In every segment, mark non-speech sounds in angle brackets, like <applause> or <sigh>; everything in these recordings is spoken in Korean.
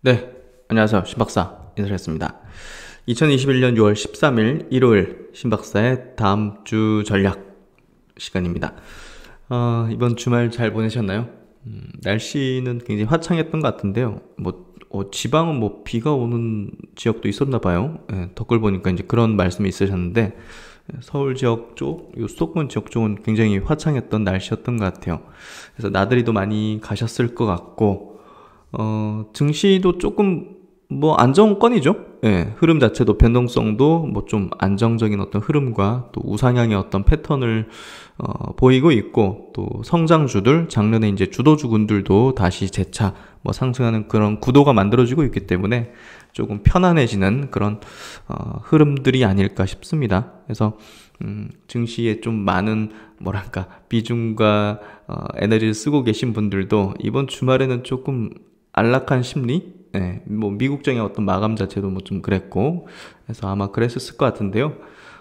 네, 안녕하세요. 신박사 인사드렸습니다 2021년 6월 13일 일요일 신박사의 다음 주 전략 시간입니다. 어, 이번 주말 잘 보내셨나요? 음, 날씨는 굉장히 화창했던 것 같은데요. 뭐 어, 지방은 뭐 비가 오는 지역도 있었나 봐요. 예, 댓글 보니까 이제 그런 말씀이 있으셨는데 서울 지역 쪽, 요 수도권 지역 쪽은 굉장히 화창했던 날씨였던 것 같아요. 그래서 나들이도 많이 가셨을 것 같고 어, 증시도 조금 뭐 안정권이죠. 예, 흐름 자체도 변동성도 뭐 좀 안정적인 어떤 흐름과 또 우상향의 어떤 패턴을 어, 보이고 있고 또 성장주들 작년에 이제 주도주군들도 다시 재차 뭐 상승하는 그런 구도가 만들어지고 있기 때문에 조금 편안해지는 그런 어, 흐름들이 아닐까 싶습니다. 그래서 음, 증시에 좀 많은 뭐랄까 비중과 어, 에너지를 쓰고 계신 분들도 이번 주말에는 조금 안락한 심리? 네, 뭐 미국적인 어떤 마감 자체도 뭐 좀 그랬고 그래서 아마 그랬었을 것 같은데요.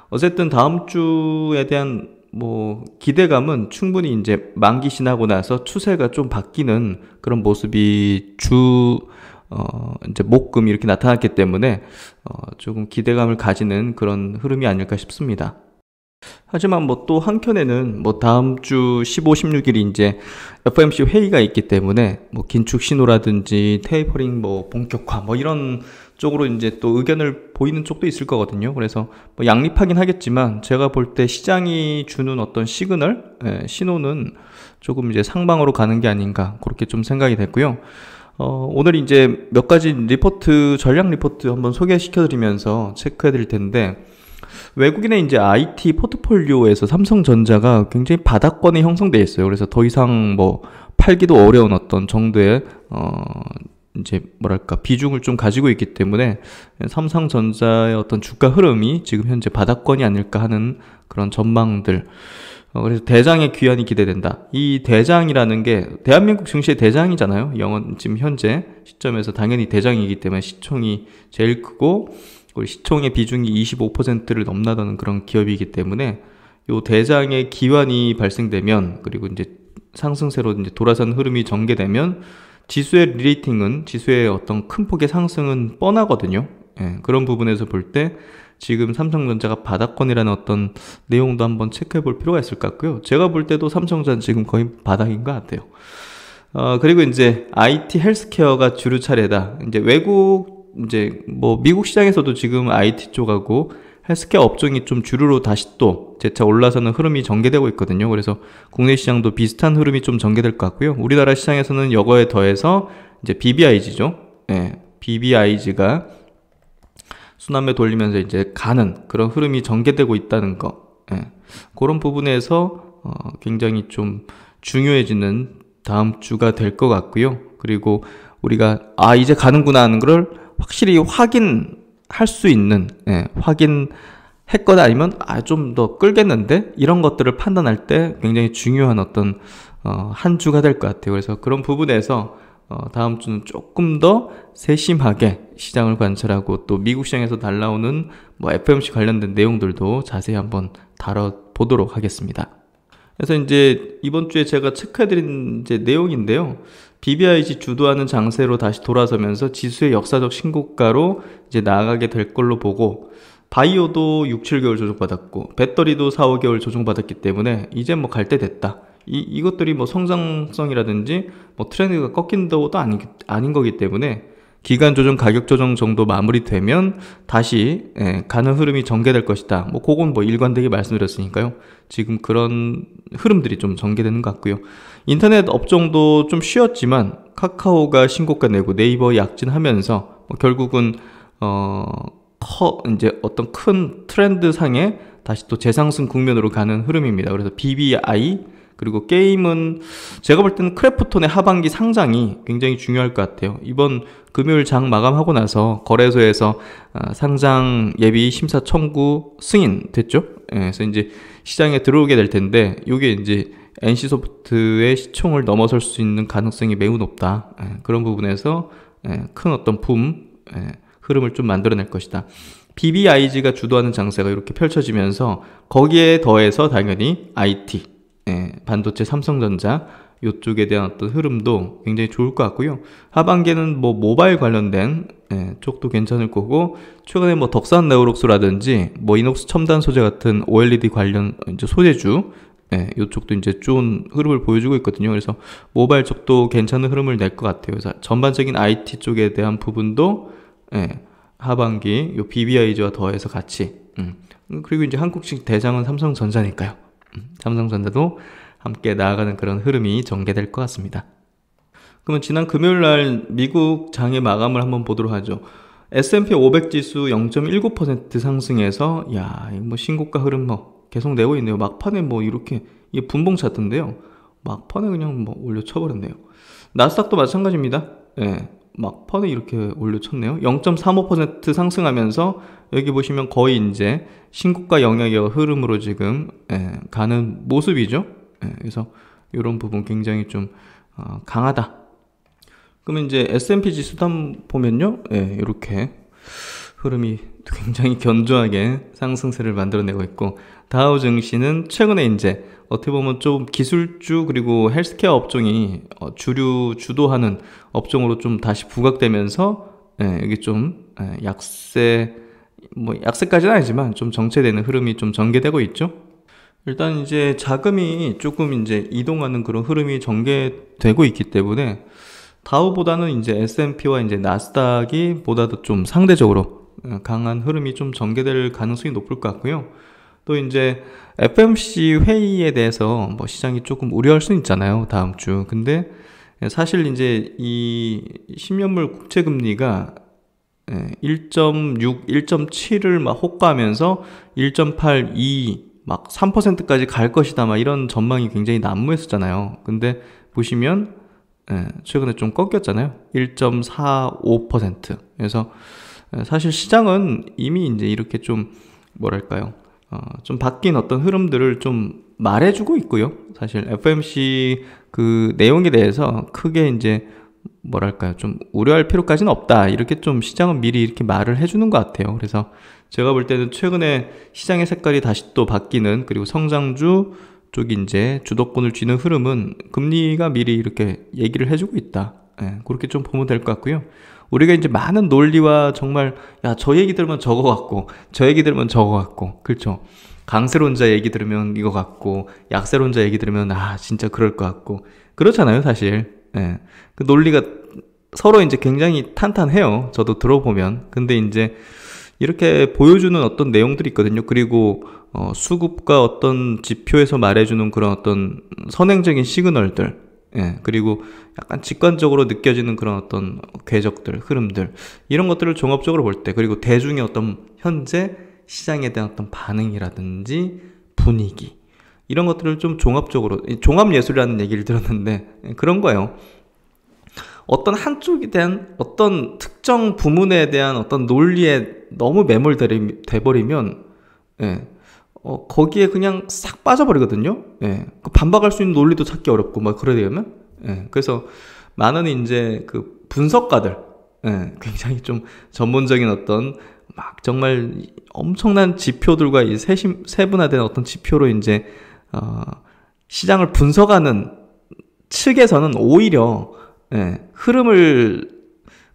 어쨌든 다음 주에 대한 뭐 기대감은 충분히 이제 만기 지나고 나서 추세가 좀 바뀌는 그런 모습이 주 어, 이제 목금 이렇게 나타났기 때문에 어, 조금 기대감을 가지는 그런 흐름이 아닐까 싶습니다. 하지만 뭐 또 한켠에는 뭐 다음 주 15, 16일이 이제 FMC 회의가 있기 때문에 뭐 긴축 신호라든지 테이퍼링 뭐 본격화 뭐 이런 쪽으로 이제 또 의견을 보이는 쪽도 있을 거거든요. 그래서 뭐 양립하긴 하겠지만 제가 볼 때 시장이 주는 어떤 시그널, 예, 신호는 조금 이제 상방으로 가는 게 아닌가 그렇게 좀 생각이 됐고요. 어, 오늘 이제 몇 가지 리포트 전략 리포트 한번 소개시켜 드리면서 체크해 드릴 텐데 외국인의 이제 IT 포트폴리오에서 삼성전자가 굉장히 바닥권에 형성돼 있어요. 그래서 더 이상 뭐 팔기도 어려운 어떤 정도의 어 이제 뭐랄까 비중을 좀 가지고 있기 때문에 삼성전자의 어떤 주가 흐름이 지금 현재 바닥권이 아닐까 하는 그런 전망들. 어, 그래서 대장의 귀환이 기대된다. 이 대장이라는 게 대한민국 증시의 대장이잖아요. 영원 지금 현재 시점에서 당연히 대장이기 때문에 시총이 제일 크고 시총의 비중이 25%를 넘나드는 그런 기업이기 때문에 요 대장의 기환이 발생되면 그리고 이제 상승세로 이제 돌아선 흐름이 전개되면 지수의 리레이팅은 지수의 어떤 큰 폭의 상승은 뻔하거든요. 예, 그런 부분에서 볼 때 지금 삼성전자가 바닥권이라는 어떤 내용도 한번 체크해 볼 필요가 있을 것 같고요. 제가 볼 때도 삼성전자 지금 거의 바닥인 것 같아요. 어, 그리고 이제 IT 헬스케어가 주류 차례다. 이제 외국 이제 뭐 미국 시장에서도 지금 IT 쪽하고 헬스케어 업종이 좀 주류로 다시 또 재차 올라서는 흐름이 전개되고 있거든요. 그래서 국내 시장도 비슷한 흐름이 좀 전개될 것 같고요. 우리나라 시장에서는 여거에 더해서 이제 BBIG죠. 예, BBIG가 순환매 돌리면서 이제 가는 그런 흐름이 전개되고 있다는 거. 예, 그런 부분에서 어, 굉장히 좀 중요해지는 다음 주가 될 것 같고요. 그리고 우리가 아 이제 가는구나 하는 걸 확실히 확인할 수 있는 예, 확인 했거나 아니면 아좀 더 끌겠는데 이런 것들을 판단할 때 굉장히 중요한 어떤 어, 한 주가 될 것 같아요. 그래서 그런 부분에서 어, 다음 주는 조금 더 세심하게 시장을 관찰하고 또 미국 시장에서 날라오는 뭐 FMC 관련된 내용들도 자세히 한번 다뤄보도록 하겠습니다. 그래서 이제 이번 주에 제가 체크해드린 이제 내용인데요. BBIG 주도하는 장세로 다시 돌아서면서 지수의 역사적 신고가로 이제 나아가게 될 걸로 보고 바이오도 6, 7개월 조정받았고 배터리도 4, 5개월 조정받았기 때문에 이제 뭐 갈 때 됐다. 이, 이것들이 뭐 성장성이라든지 뭐 트렌드가 꺾인다고도 아니, 아닌 거기 때문에 기간 조정, 가격 조정 정도 마무리되면 다시 예, 가는 흐름이 전개될 것이다. 뭐 그건 뭐 일관되게 말씀드렸으니까요. 지금 그런 흐름들이 좀 전개되는 것 같고요. 인터넷 업종도 좀 쉬었지만 카카오가 신고가 내고 네이버 약진하면서 뭐 결국은 어, 커 이제 어떤 큰 트렌드 상에 다시 또 재상승 국면으로 가는 흐름입니다. 그래서 BBI 그리고 게임은 제가 볼 때는 크래프톤의 하반기 상장이 굉장히 중요할 것 같아요. 이번 금요일 장 마감하고 나서 거래소에서 아, 상장 예비 심사 청구 승인 됐죠? 예, 그래서 이제 시장에 들어오게 될 텐데 이게 이제 NC소프트의 시총을 넘어설 수 있는 가능성이 매우 높다. 예, 그런 부분에서 예, 큰 어떤 품, 예, 흐름을 좀 만들어낼 것이다. BBIG가 주도하는 장세가 이렇게 펼쳐지면서 거기에 더해서 당연히 IT, 반도체 삼성전자, 요쪽에 대한 어떤 흐름도 굉장히 좋을 것 같고요. 하반기에는 뭐 모바일 관련된 예, 쪽도 괜찮을 거고 최근에 뭐 덕산 네오록스라든지 뭐 이녹스 첨단 소재 같은 OLED 관련 소재주 예, 네, 이쪽도 이제 좋은 흐름을 보여주고 있거든요. 그래서 모바일 쪽도 괜찮은 흐름을 낼 것 같아요. 그래서 전반적인 IT 쪽에 대한 부분도 예, 하반기 요 BBIG와 더해서 같이 음. 그리고 이제 한국식 대장은 삼성전자니까요. 음. 삼성전자도 함께 나아가는 그런 흐름이 전개될 것 같습니다. 그러면 지난 금요일 날 미국 장의 마감을 한번 보도록 하죠. S&P 500 지수 0.19% 상승해서 야, 뭐 신고가 흐름 뭐 계속 내고 있네요. 막판에 뭐 이렇게 이 분봉 차트인데요. 막판에 그냥 뭐 올려쳐 버렸네요. 나스닥도 마찬가지입니다. 예. 막판에 이렇게 올려쳤네요. 0.35% 상승하면서 여기 보시면 거의 이제 신고가 영역의 흐름으로 지금 예, 가는 모습이죠. 예, 그래서 이런 부분 굉장히 좀 어, 강하다 그러면 이제 S&P 지수도 한번 보면요. 예, 이렇게 흐름이 굉장히 견조하게 상승세를 만들어내고 있고 다우 증시는 최근에 이제 어떻게 보면 좀 기술주 그리고 헬스케어 업종이 어, 주류 주도하는 업종으로 좀 다시 부각되면서 예, 이게 좀 예, 약세 뭐 약세까지는 아니지만 좀 정체되는 흐름이 좀 전개되고 있죠. 일단 이제 자금이 조금 이제 이동하는 그런 흐름이 전개되고 있기 때문에 다우보다는 이제 S&P와 이제 나스닥이 보다 도좀 상대적으로 예, 강한 흐름이 좀 전개될 가능성이 높을 것 같고요. 또 이제 FMC 회의에 대해서 뭐 시장이 조금 우려할 수 있잖아요. 다음 주. 근데 사실 이제 이 10년물 국채 금리가 1.6, 예, 1.7을 막 호가하면서 1.82, 막 3%까지 갈 것이다, 막 이런 전망이 굉장히 난무했었잖아요. 근데 보시면 예, 최근에 좀 꺾였잖아요. 1.45%. 그래서 예, 사실 시장은 이미 이제 이렇게 좀 뭐랄까요? 어, 좀 바뀐 어떤 흐름들을 좀 말해주고 있고요. 사실 FMC 그 내용에 대해서 크게 이제 뭐랄까요. 좀 우려할 필요까지는 없다. 이렇게 좀 시장은 미리 이렇게 말을 해주는 것 같아요. 그래서 제가 볼 때는 최근에 시장의 색깔이 다시 또 바뀌는 그리고 성장주 쪽이 이제 주도권을 쥐는 흐름은 금리가 미리 이렇게 얘기를 해주고 있다. 예, 그렇게 좀 보면 될 것 같고요. 우리가 이제 많은 논리와 정말 야저 얘기 들으면 저거 같고 저 얘기 들으면 저거 같고 그렇죠. 강세론자 얘기 들으면 이거 같고 약세론자 얘기 들으면 아 진짜 그럴 것 같고 그렇잖아요 사실. 예, 그 논리가 서로 이제 굉장히 탄탄해요. 저도 들어보면 근데 이제 이렇게 보여주는 어떤 내용들이 있거든요. 그리고 어, 수급과 어떤 지표에서 말해주는 그런 어떤 선행적인 시그널들, 예, 그리고 약간 직관적으로 느껴지는 그런 어떤 궤적들, 흐름들, 이런 것들을 종합적으로 볼 때, 그리고 대중의 어떤 현재 시장에 대한 어떤 반응이라든지 분위기, 이런 것들을 좀 종합적으로, 종합예술이라는 얘기를 들었는데, 예, 그런 거예요. 어떤 한쪽에 대한 어떤 특정 부문에 대한 어떤 논리에 너무 매몰돼 버리면, 예, 어, 거기에 그냥 싹 빠져버리거든요. 예. 그 반박할 수 있는 논리도 찾기 어렵고, 막 그래야 되면. 예. 그래서 많은 이제 그 분석가들, 예. 굉장히 좀 전문적인 어떤 막 정말 엄청난 지표들과 이 세심, 세분화된 어떤 지표로 이제, 어, 시장을 분석하는 측에서는 오히려, 예, 흐름을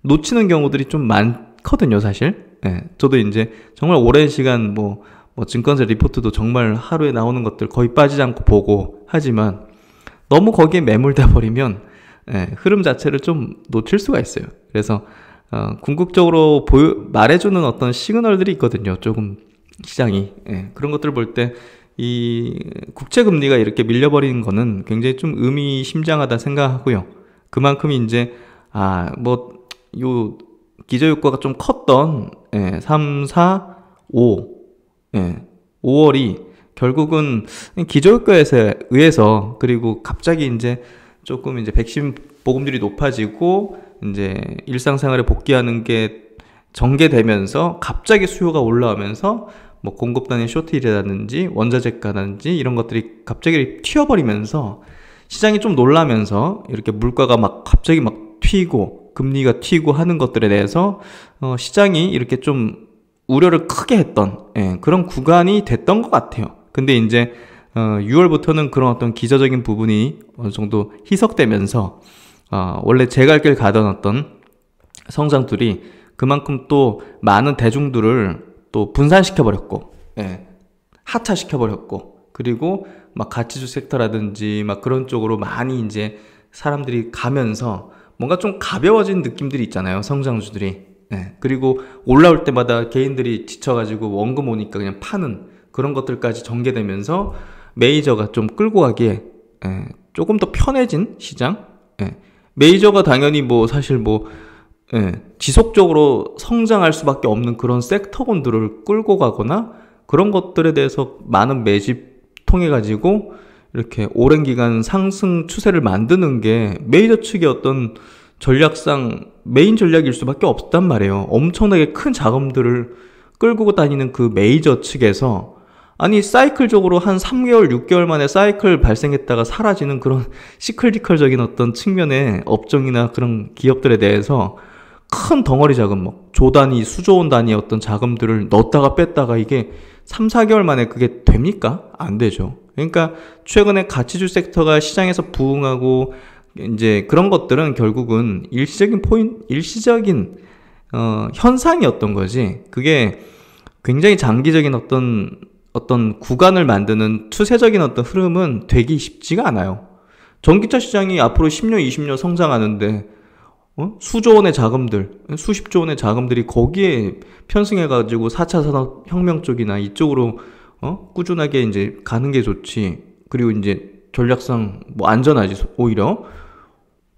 놓치는 경우들이 좀 많거든요, 사실. 예. 저도 이제 정말 오랜 시간 뭐, 뭐 증권사 리포트도 정말 하루에 나오는 것들 거의 빠지지 않고 보고 하지만 너무 거기에 매몰돼 버리면 예, 흐름 자체를 좀 놓칠 수가 있어요. 그래서 어, 궁극적으로 보여, 말해주는 어떤 시그널들이 있거든요. 조금 시장이 예, 그런 것들을 볼 때 이 국채 금리가 이렇게 밀려버리는 거는 굉장히 좀 의미심장하다 생각하고요. 그만큼 이제 아 뭐 요 기저효과가 좀 컸던 예, 3, 4, 5 예. 5월이 결국은 기저효과에서 의해서 그리고 갑자기 이제 조금 이제 백신 보급률이 높아지고 이제 일상생활에 복귀하는 게 전개되면서 갑자기 수요가 올라오면서 뭐 공급단의 쇼트일이라든지 원자재가라든지 이런 것들이 갑자기 튀어버리면서 시장이 좀 놀라면서 이렇게 물가가 막 갑자기 막 튀고 금리가 튀고 하는 것들에 대해서 어 시장이 이렇게 좀 우려를 크게 했던 예, 그런 구간이 됐던 것 같아요. 근데 이제 어, 6월부터는 그런 어떤 기저적인 부분이 어느 정도 희석되면서 어, 원래 제 갈길 가던 어떤 성장들이 그만큼 또 많은 대중들을 또 분산시켜 버렸고 예, 하차시켜 버렸고 그리고 막 가치주 섹터라든지 막 그런 쪽으로 많이 이제 사람들이 가면서 뭔가 좀 가벼워진 느낌들이 있잖아요 성장주들이 네. 그리고 올라올 때마다 개인들이 지쳐가지고 원금 오니까 그냥 파는 그런 것들까지 전개되면서 메이저가 좀 끌고 가기에 예, 조금 더 편해진 시장. 예. 메이저가 당연히 뭐 사실 뭐 예, 지속적으로 성장할 수밖에 없는 그런 섹터군들을 끌고 가거나 그런 것들에 대해서 많은 매집 통해 가지고 이렇게 오랜 기간 상승 추세를 만드는 게 메이저 측의 어떤 전략상 메인 전략일 수밖에 없단 말이에요. 엄청나게 큰 자금들을 끌고 다니는 그 메이저 측에서 아니 사이클적으로 한 3개월, 6개월 만에 사이클 발생했다가 사라지는 그런 <laughs> 시클리컬적인 어떤 측면의 업종이나 그런 기업들에 대해서 큰 덩어리 자금, 뭐 조단위, 수조원 단위 어떤 자금들을 넣었다가 뺐다가 이게 3, 4개월 만에 그게 됩니까? 안 되죠. 그러니까 최근에 가치주 섹터가 시장에서 부흥하고 이제 그런 것들은 결국은 일시적인 포인 일시적인 어, 현상이었던 거지. 그게 굉장히 장기적인 어떤 어떤 구간을 만드는 추세적인 어떤 흐름은 되기 쉽지가 않아요. 전기차 시장이 앞으로 10년, 20년 성장하는데 어? 수조 원의 자금들, 수십조 원의 자금들이 거기에 편승해 가지고 4차 산업 혁명 쪽이나 이쪽으로 어? 꾸준하게 이제 가는 게 좋지. 그리고 이제 전략상 뭐 안전하지 오히려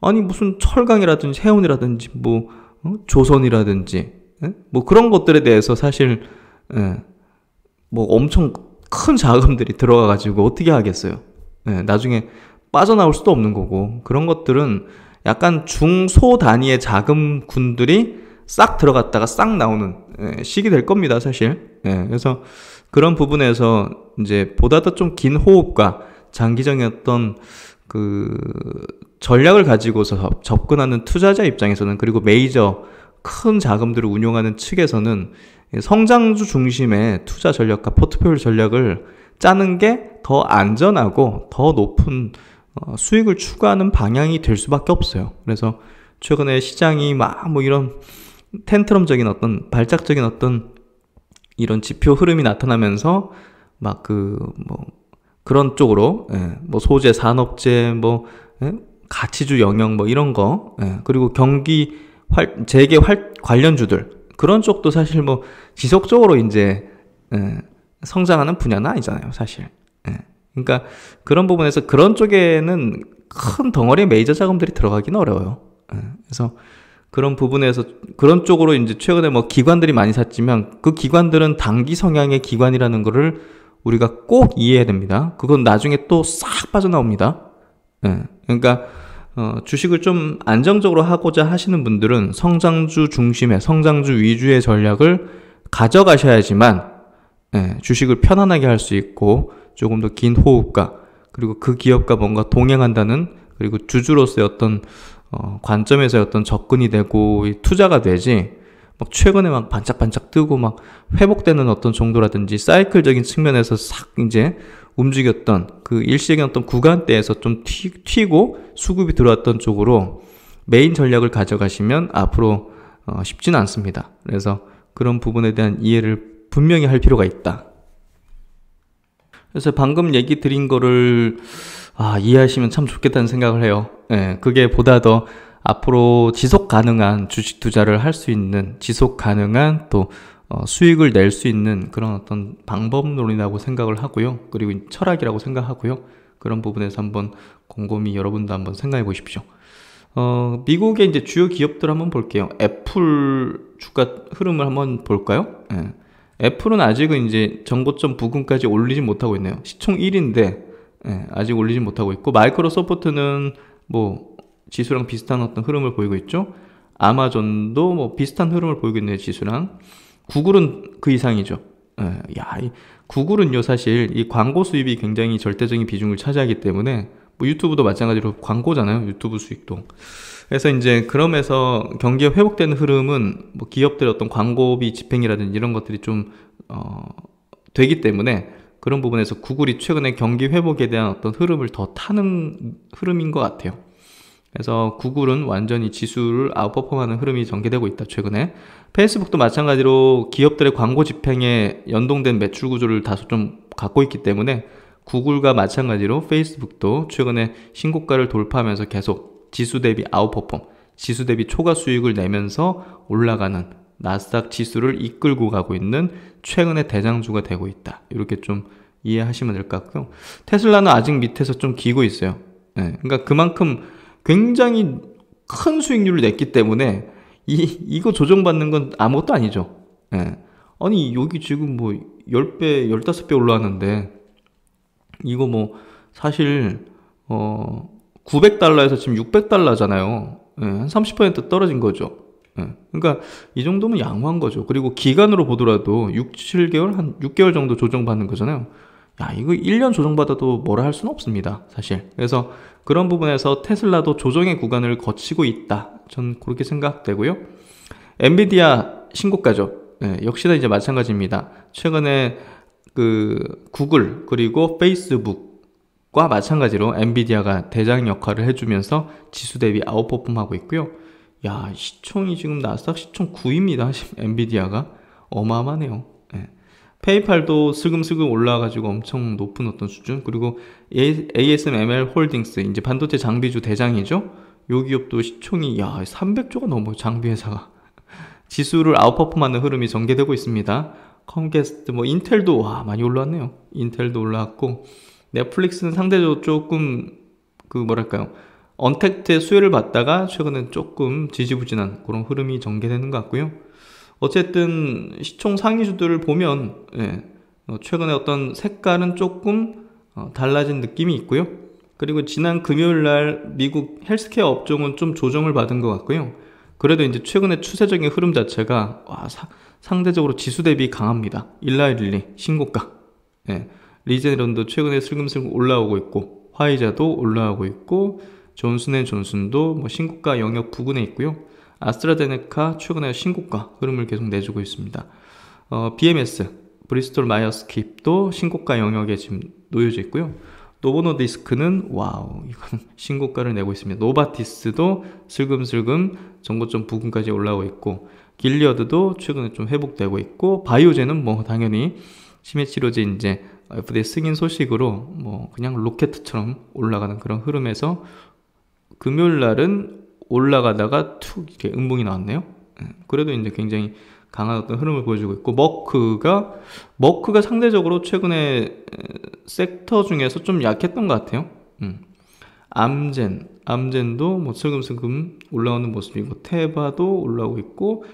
아니 무슨 철강이라든지 해운이라든지 뭐 어? 조선이라든지 에? 뭐 그런 것들에 대해서 사실 에, 예, 뭐 엄청 큰 자금들이 들어가 가지고 어떻게 하겠어요? 에, 예, 나중에 빠져나올 수도 없는 거고 그런 것들은 약간 중소 단위의 자금군들이 싹 들어갔다가 싹 나오는 시기 예, 될 겁니다, 사실. 그래서 그런 부분에서 이제 보다 더 좀 긴 호흡과 장기적이었던 그 전략을 가지고서 접근하는 투자자 입장에서는 그리고 메이저 큰 자금들을 운용하는 측에서는 성장주 중심의 투자 전략과 포트폴리오 전략을 짜는 게 더 안전하고 더 높은 어, 수익을 추구하는 방향이 될 수밖에 없어요. 그래서 최근에 시장이 막 뭐 이런 텐트럼적인 어떤 발작적인 어떤 이런 지표 흐름이 나타나면서 막 그 뭐 그런 쪽으로 예, 뭐 소재 산업재 뭐 예? 가치주 영역 뭐 이런 거 예, 그리고 경기 활, 재계 활 관련주들 그런 쪽도 사실 뭐 지속적으로 이제 예, 성장하는 분야는 아니잖아요 사실 예. 그러니까 그런 부분에서 그런 쪽에는 큰 덩어리의 메이저 자금들이 들어가기는 어려워요 예. 그래서 그런 부분에서 그런 쪽으로 이제 최근에 뭐 기관들이 많이 샀지만 그 기관들은 단기 성향의 기관이라는 거를 우리가 꼭 이해해야 됩니다 그건 나중에 또 싹 빠져나옵니다 예. 그러니까 어, 주식을 좀 안정적으로 하고자 하시는 분들은 성장주 중심의 성장주 위주의 전략을 가져가셔야지만 예, 주식을 편안하게 할 수 있고 조금 더 긴 호흡과 그리고 그 기업과 뭔가 동행한다는 그리고 주주로서의 어떤 어, 관점에서의 어떤 접근이 되고 투자가 되지 막 최근에 막 반짝반짝 뜨고 막 회복되는 어떤 정도라든지 사이클적인 측면에서 싹 이제 움직였던 그일시적인 어떤 구간대에서 좀 튀, 튀고 수급이 들어왔던 쪽으로 메인 전략을 가져가시면 앞으로 어, 쉽지는 않습니다. 그래서 그런 부분에 대한 이해를 분명히 할 필요가 있다. 그래서 방금 얘기 드린 거를 아, 이해하시면 참 좋겠다는 생각을 해요. 예, 그게 보다 더 앞으로 지속 가능한 주식 투자를 할 수 있는 지속 가능한 또 어, 수익을 낼 수 있는 그런 어떤 방법론이라고 생각을 하고요. 그리고 철학이라고 생각하고요. 그런 부분에서 한번 곰곰이 여러분도 한번 생각해 보십시오. 어, 미국의 이제 주요 기업들 한번 볼게요. 애플 주가 흐름을 한번 볼까요? 예. 애플은 아직은 이제 정고점 부근까지 올리지 못하고 있네요. 시총 1인데 예, 아직 올리지 못하고 있고 마이크로소프트는 뭐 지수랑 비슷한 어떤 흐름을 보이고 있죠. 아마존도 뭐 비슷한 흐름을 보이고 있네요. 지수랑. 구글은 그 이상이죠. 예, 야, 구글은요 사실 이 광고 수입이 굉장히 절대적인 비중을 차지하기 때문에 뭐 유튜브도 마찬가지로 광고잖아요. 유튜브 수익도. 그래서 이제 그럼에서 경기가 회복되는 흐름은 뭐 기업들의 어떤 광고비 집행이라든지 이런 것들이 좀 어, 되기 때문에 그런 부분에서 구글이 최근에 경기 회복에 대한 어떤 흐름을 더 타는 흐름인 것 같아요. 그래서 구글은 완전히 지수를 아웃퍼폼하는 흐름이 전개되고 있다 최근에 페이스북도 마찬가지로 기업들의 광고 집행에 연동된 매출 구조를 다소 좀 갖고 있기 때문에 구글과 마찬가지로 페이스북도 최근에 신고가를 돌파하면서 계속 지수 대비 아웃퍼폼 지수 대비 초과 수익을 내면서 올라가는 나스닥 지수를 이끌고 가고 있는 최근의 대장주가 되고 있다 이렇게 좀 이해하시면 될 것 같고요 테슬라는 아직 밑에서 좀 기고 있어요 네, 그러니까 그만큼 굉장히 큰 수익률을 냈기 때문에 이, 이거 조정받는 건 아무것도 아니죠. 예. 아니, 여기 지금 뭐 10배, 15배 올라왔는데 이거 뭐 사실 어 900달러에서 지금 600달러잖아요. 예, 한 30% 떨어진 거죠. 예. 그러니까 이 정도면 양호한 거죠. 그리고 기간으로 보더라도 6, 7개월, 한 6개월 정도 조정받는 거잖아요. 야, 이거 1년 조정받아도 뭐라 할 수는 없습니다. 사실. 그래서 그런 부분에서 테슬라도 조정의 구간을 거치고 있다. 전 그렇게 생각되고요. 엔비디아 신고가죠. 네, 역시나 이제 마찬가지입니다. 최근에 그 구글 그리고 페이스북과 마찬가지로 엔비디아가 대장 역할을 해주면서 지수 대비 아웃퍼폼하고 있고요. 야 시총이 지금 나스닥 시총 9입니다. 엔비디아가 어마어마하네요. 페이팔도 슬금슬금 올라가지고 엄청 높은 어떤 수준 그리고 ASML 홀딩스 이제 반도체 장비주 대장이죠 요 기업도 시총이 야 300조가 넘어요 장비 회사가 <laughs> 지수를 아웃퍼폼하는 흐름이 전개되고 있습니다 컴캐스트 뭐 인텔도 와 많이 올라왔네요 인텔도 올라왔고 넷플릭스는 상대적으로 조금 그 뭐랄까요 언택트의 수혜를 받다가 최근엔 조금 지지부진한 그런 흐름이 전개되는 것 같고요 어쨌든 시총 상위주들을 보면 예, 어, 최근에 어떤 색깔은 조금 어, 달라진 느낌이 있고요. 그리고 지난 금요일 날 미국 헬스케어 업종은 좀 조정을 받은 것 같고요. 그래도 이제 최근에 추세적인 흐름 자체가 와, 사, 상대적으로 지수 대비 강합니다. 일라일리 신고가. 예, 리제런도 최근에 슬금슬금 올라오고 있고 화이자도 올라오고 있고 존슨앤존슨도 뭐 신고가 영역 부근에 있고요. 아스트라제네카 최근에 신고가 흐름을 계속 내주고 있습니다. 어, BMS 브리스톨 마이어스킵도 신고가 영역에 지금 놓여져 있고요. 노보노디스크는 와우 이건 <laughs> 신고가를 내고 있습니다. 노바티스도 슬금슬금 전고점 부근까지 올라오고 있고 길리어드도 최근에 좀 회복되고 있고 바이오제는 뭐 당연히 치매 치료제 이제 FDA 승인 소식으로 뭐 그냥 로켓처럼 올라가는 그런 흐름에서 금요일 날은 올라가다가 툭 이렇게 음봉이 나왔네요. 예, 그래도 이제 굉장히 강한 어떤 흐름을 보여주고 있고 머크가 머크가 상대적으로 최근에 섹터 중에서 좀 약했던 것 같아요. 음. 암젠 암젠도 뭐 슬금슬금 올라오는 모습이고 테바도 올라오고 있고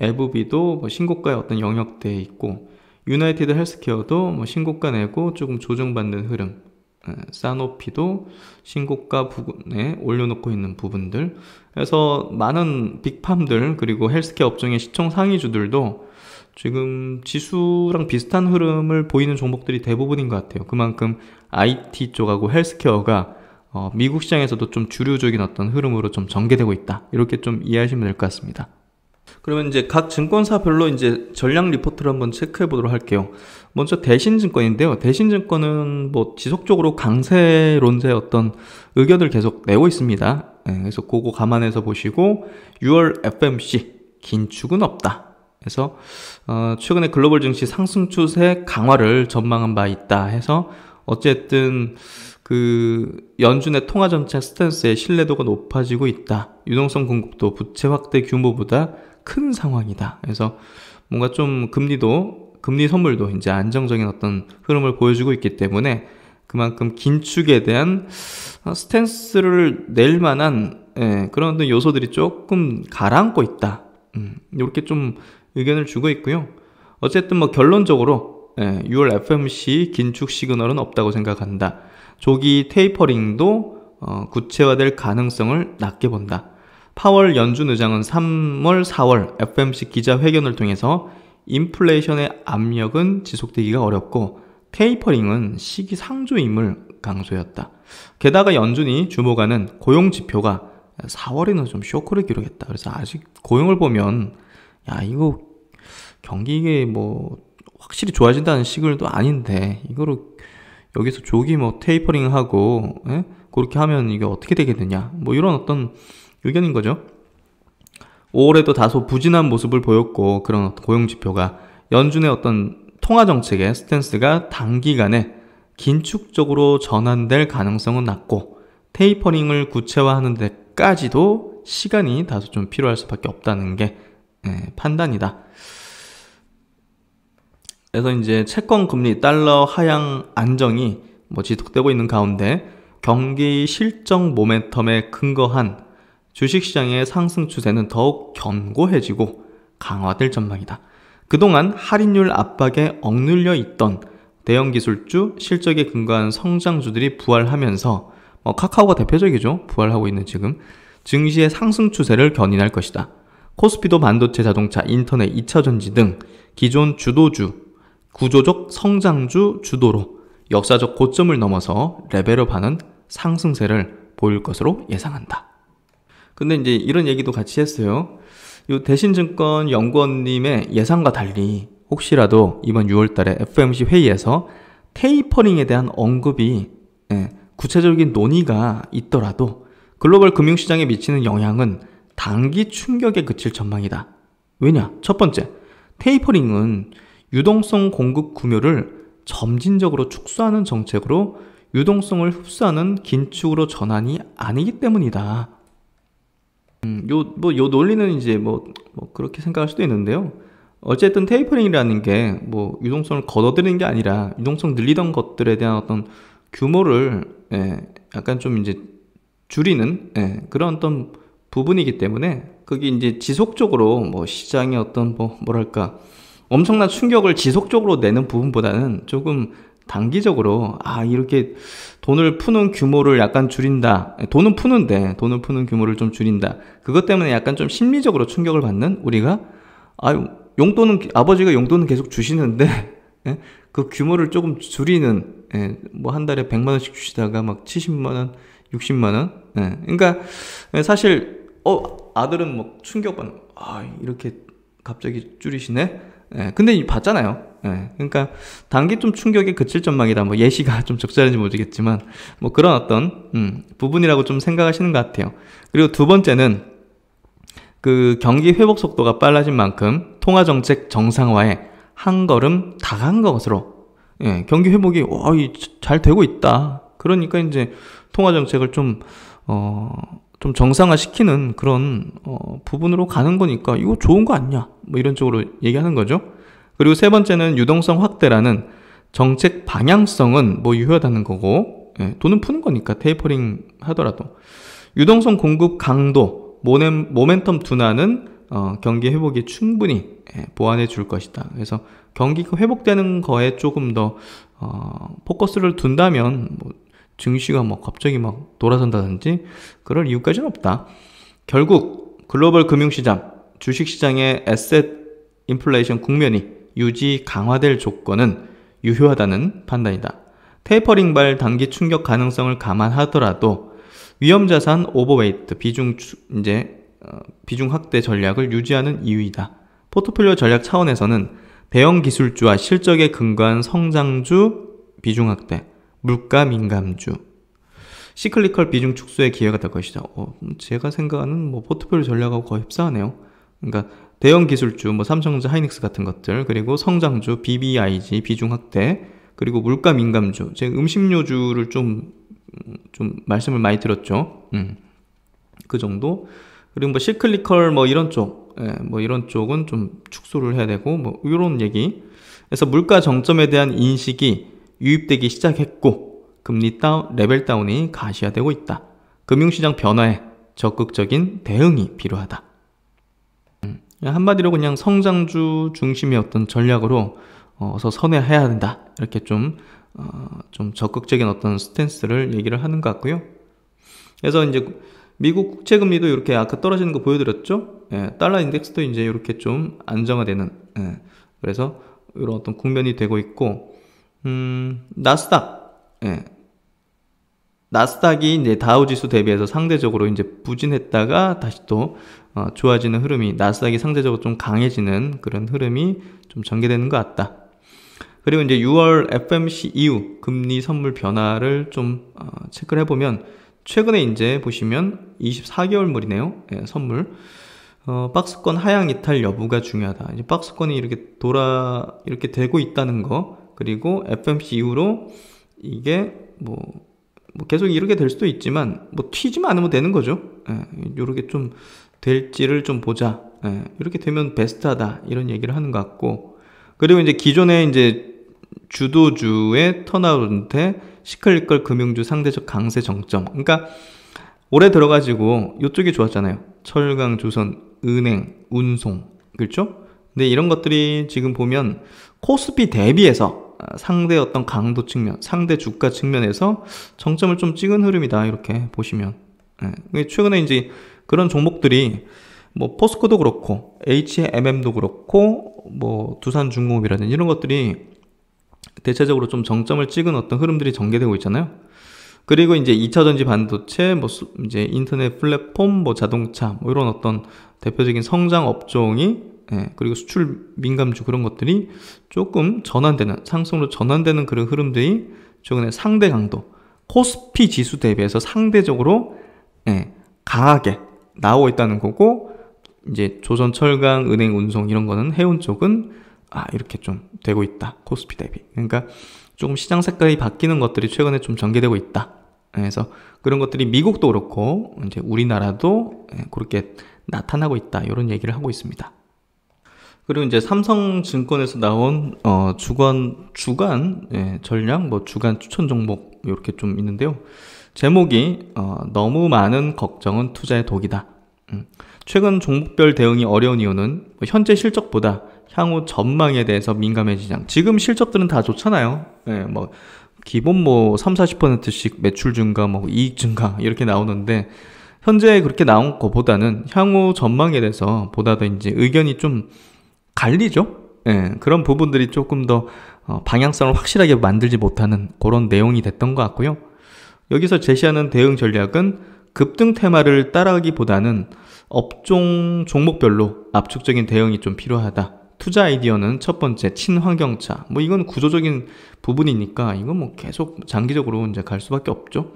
에브비도 뭐 신고가의 어떤 영역대에 있고 유나이티드 헬스케어도 뭐 신고가 내고 조금 조정받는 흐름 사노피도 신고가 부분에 올려놓고 있는 부분들 그래서 많은 빅팜들 그리고 헬스케어 업종의 시청 상위주들도 지금 지수랑 비슷한 흐름을 보이는 종목들이 대부분인 것 같아요 그만큼 IT 쪽하고 헬스케어가 어, 미국 시장에서도 좀 주류적인 어떤 흐름으로 좀 전개되고 있다 이렇게 좀 이해하시면 될 것 같습니다 그러면 이제 각 증권사별로 이제 전략 리포트를 한번 체크해 보도록 할게요. 먼저 대신증권인데요. 대신증권은 뭐 지속적으로 강세론세 어떤 의견을 계속 내고 있습니다. 네, 그래서 그거 감안해서 보시고 6월 FMC 긴축은 없다. 그래서 어 최근에 글로벌 증시 상승 추세 강화를 전망한 바 있다 해서 어쨌든 그 연준의 통화 정책 스탠스의 신뢰도가 높아지고 있다. 유동성 공급도 부채 확대 규모보다 큰 상황이다. 그래서 뭔가 좀 금리도 금리 선물도 이제 안정적인 어떤 흐름을 보여주고 있기 때문에 그만큼 긴축에 대한 스탠스를 낼 만한 예, 그런 요소들이 조금 가라앉고 있다. 음, 이렇게 좀 의견을 주고 있고요. 어쨌든 뭐 결론적으로 예, 6월 FMC 긴축 시그널은 없다고 생각한다. 조기 테이퍼링도 어, 구체화될 가능성을 낮게 본다. 파월 연준 의장은 3월, 4월 FMC 기자회견을 통해서 인플레이션의 압력은 지속되기가 어렵고 테이퍼링은 시기상조임을 강조했다. 게다가 연준이 주목하는 고용 지표가 4월에는 좀 쇼크를 기록했다. 그래서 아직 고용을 보면 야 이거 경기 이게 뭐 확실히 좋아진다는 시그널도 아닌데 이거를 여기서 조기 뭐 테이퍼링하고 에? 예? 그렇게 하면 이게 어떻게 되겠느냐 뭐 이런 어떤 의견인 거죠. 5월에도 다소 부진한 모습을 보였고 그런 고용 지표가 연준의 어떤 통화 정책의 스탠스가 단기간에 긴축적으로 전환될 가능성은 낮고 테이퍼링을 구체화하는 데까지도 시간이 다소 좀 필요할 수밖에 없다는 게 예, 판단이다. 그래서 이제 채권 금리 달러 하향 안정이 뭐 지속되고 있는 가운데 경기 실적 모멘텀에 근거한 주식시장의 상승 추세는 더욱 견고해지고 강화될 전망이다. 그동안 할인율 압박에 억눌려 있던 대형 기술주 실적에 근거한 성장주들이 부활하면서 뭐 카카오가 대표적이죠. 부활하고 있는 지금 증시의 상승 추세를 견인할 것이다. 코스피도 반도체, 자동차, 인터넷, 2차 전지 등 기존 주도주, 구조적 성장주 주도로 역사적 고점을 넘어서 레벨업하는 상승세를 보일 것으로 예상한다. 근데 이제 이런 얘기도 같이 했어요. 요 대신증권 연구원님의 예상과 달리 혹시라도 이번 6월 달에 FMC 회의에서 테이퍼링에 대한 언급이 예, 구체적인 논의가 있더라도 글로벌 금융시장에 미치는 영향은 단기 충격에 그칠 전망이다. 왜냐? 첫 번째, 테이퍼링은 유동성 공급 구매를 점진적으로 축소하는 정책으로 유동성을 흡수하는 긴축으로 전환이 아니기 때문이다. 음, 요, 뭐, 요 논리는 이제 뭐, 뭐, 그렇게 생각할 수도 있는데요. 어쨌든 테이퍼링이라는 게 뭐, 유동성을 걷어들이는 게 아니라, 유동성 늘리던 것들에 대한 어떤 규모를, 예, 약간 좀 이제 줄이는, 예, 그런 어떤 부분이기 때문에, 그게 이제 지속적으로 뭐, 시장의 어떤 뭐, 뭐랄까, 엄청난 충격을 지속적으로 내는 부분보다는 조금 단기적으로 아 이렇게 돈을 푸는 규모를 약간 줄인다 돈은 푸는데 돈을 푸는 규모를 좀 줄인다 그것 때문에 약간 좀 심리적으로 충격을 받는 우리가 아유 용돈은 아버지가 용돈은 계속 주시는데 <laughs> 예? 그 규모를 조금 줄이는 예, 뭐한 달에 100만 원씩 주시다가 막 70만 원, 60만 원. 예. 그러니까 사실 어 아들은 뭐 충격받는 아 이렇게 갑자기 줄이시네. 근데 봤잖아요. 예. 그러니까 단기좀 충격에 그칠 전망이다. 뭐 예시가 <laughs> 좀 적절한지 모르겠지만 뭐 그런 어떤 음, 부분이라고 좀 생각하시는 것 같아요. 그리고 두 번째는 그 경기 회복 속도가 빨라진 만큼 통화 정책 정상화에 한 걸음 다간 것으로 예, 경기 회복이 와, 잘 되고 있다. 그러니까 이제 통화 정책을 좀 어, 좀 정상화시키는 그런 어, 부분으로 가는 거니까 이거 좋은 거 아니냐? 뭐 이런 쪽으로 얘기하는 거죠. 그리고 세 번째는 유동성 확대라는 정책 방향성은 뭐 유효하다는 거고 예, 돈은 푸는 거니까 테이퍼링 하더라도 유동성 공급 강도 모멘, 모멘텀 둔화는 어, 경기 회복에 충분히 예, 보완해 줄 것이다. 그래서 경기 회복되는 거에 조금 더 어, 포커스를 둔다면 뭐 증시가 뭐 갑자기 막 돌아선다든지 그럴 이유까지는 없다. 결국 글로벌 금융시장, 주식시장의 에셋 인플레이션 국면이 유지 강화될 조건은 유효하다는 판단이다. 테이퍼링 발 단기 충격 가능성을 감안하더라도 위험 자산 오버웨이트 비중 이제 어, 비중 확대 전략을 유지하는 이유이다. 포트폴리오 전략 차원에서는 대형 기술주와 실적에 근거한 성장주 비중 확대, 물가 민감주, 시클리컬 비중 축소에 기회가 될 것이다. 어, 제가 생각하는 뭐 포트폴리오 전략하고 거의 흡사하네요. 그러니까 대형 기술주, 뭐 삼성전자, 하이닉스 같은 것들, 그리고 성장주, BBIG, 비중 확대, 그리고 물가 민감주, 제 음식료주를 좀, 좀 말씀을 많이 들었죠 음. 그 정도. 그리고 뭐 시클리컬 뭐 이런 쪽, 예, 뭐 이런 쪽은 좀 축소를 해야 되고, 뭐 이런 얘기. 그래서 물가 정점에 대한 인식이 유입되기 시작했고, 금리 다운, 레벨 다운이 가시화되고 있다. 금융시장 변화에 적극적인 대응이 필요하다. 한마디로 그냥 성장주 중심의 어떤 전략으로 어, 어서 선회해야 된다. 이렇게 좀, 어, 좀 적극적인 어떤 스탠스를 얘기를 하는 것 같고요. 그래서 이제 미국 국채 금리도 이렇게 아까 떨어지는 거 보여드렸죠? 예, 달러 인덱스도 이제 이렇게 좀 안정화되는, 예, 그래서 이런 어떤 국면이 되고 있고, 음, 나스닥, 예, 나스닥이 이제 다우 지수 대비해서 상대적으로 이제 부진했다가 다시 또 어, 좋아지는 흐름이 나스닥이 상대적으로 좀 강해지는 그런 흐름이 좀 전개되는 것 같다. 그리고 이제 6월 FMC 이후 금리 선물 변화를 좀 어, 체크를 해보면 최근에 이제 보시면 24개월물이네요. 예, 선물. 어, 박스권 하향 이탈 여부가 중요하다. 이제 박스권이 이렇게 돌아 이렇게 되고 있다는 거. 그리고 FMC 이후로 이게 뭐뭐 계속 이렇게 될 수도 있지만 뭐 튀지만 않으면 되는 거죠. 이렇게 예, 좀 될지를 좀 보자. 예, 이렇게 되면 베스트하다 이런 얘기를 하는 것 같고 그리고 이제 기존에 이제 주도주의 턴아웃한테 시클리컬 금융주 상대적 강세 정점. 그러니까 올해 들어가지고 이쪽이 좋았잖아요. 철강, 조선, 은행, 운송, 그렇죠? 근데 이런 것들이 지금 보면 코스피 대비해서 상대 어떤 강도 측면, 상대 주가 측면에서 정점을 좀 찍은 흐름이다 이렇게 보시면 네. 최근에 이제 그런 종목들이 뭐 포스코도 그렇고 HMM도 그렇고 뭐 두산중공업이라든지 이런 것들이 대체적으로 좀 정점을 찍은 어떤 흐름들이 전개되고 있잖아요. 그리고 이제 2차전지 반도체, 뭐 이제 인터넷 플랫폼, 뭐 자동차 뭐 이런 어떤 대표적인 성장 업종이 예, 그리고 수출 민감주 그런 것들이 조금 전환되는 상승으로 전환되는 그런 흐름들이 최근에 상대 강도 코스피 지수 대비해서 상대적으로 예, 강하게 나오고 있다는 거고 이제 조선 철강 은행 운송 이런 거는 해운 쪽은 아 이렇게 좀 되고 있다 코스피 대비 그러니까 조금 시장 색깔이 바뀌는 것들이 최근에 좀 전개되고 있다 그래서 그런 것들이 미국도 그렇고 이제 우리나라도 예, 그렇게 나타나고 있다 이런 얘기를 하고 있습니다. 그리고 이제 삼성증권에서 나온 어, 주간 주간 예, 전략 뭐 주간 추천 종목 이렇게 좀 있는데요. 제목이 어, 너무 많은 걱정은 투자의 독이다. 음. 최근 종목별 대응이 어려운 이유는 뭐 현재 실적보다 향후 전망에 대해서 민감해지장. 지금 실적들은 다 좋잖아요. 예, 뭐 기본 뭐 3, 40%씩 매출 증가, 뭐 이익 증가 이렇게 나오는데 현재 그렇게 나온 것보다는 향후 전망에 대해서 보다 더 이제 의견이 좀 갈리죠. 예, 그런 부분들이 조금 더 어, 방향성을 확실하게 만들지 못하는 그런 내용이 됐던 것 같고요. 여기서 제시하는 대응 전략은 급등 테마를 따라하기보다는 업종 종목별로 압축적인 대응이 좀 필요하다. 투자 아이디어는 첫 번째 친환경차. 뭐 이건 구조적인 부분이니까 이건 뭐 계속 장기적으로 이제 갈 수밖에 없죠.